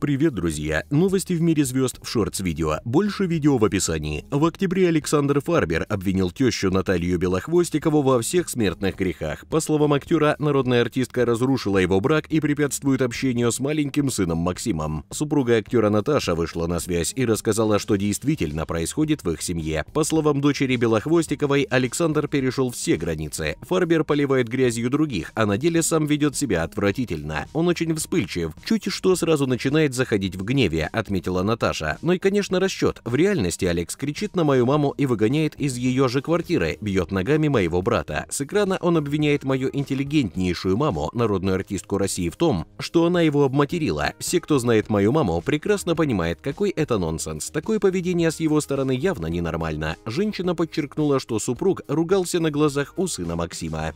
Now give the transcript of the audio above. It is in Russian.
Привет, друзья! Новости в мире звезд в шортс-видео. Больше видео в описании. В октябре Александр Фарбер обвинил тещу Наталью Белохвостикову во всех смертных грехах. По словам актера, народная артистка разрушила его брак и препятствует общению с маленьким сыном Максимом. Супруга актера Наташа вышла на связь и рассказала, что действительно происходит в их семье. По словам дочери Белохвостиковой, Александр перешел все границы. Фарбер поливает грязью других, а на деле сам ведет себя отвратительно. Он очень вспыльчив, чуть что сразу начинает опять заходить в гневе», — отметила Наташа. Ну и, конечно, расчет. В реальности Алекс кричит на мою маму и выгоняет из ее же квартиры, бьет ногами моего брата. С экрана он обвиняет мою интеллигентнейшую маму, народную артистку России, в том, что она его обматерила. Все, кто знает мою маму, прекрасно понимает, какой это нонсенс. Такое поведение с его стороны явно ненормально. Женщина подчеркнула, что супруг ругался на глазах у сына Максима.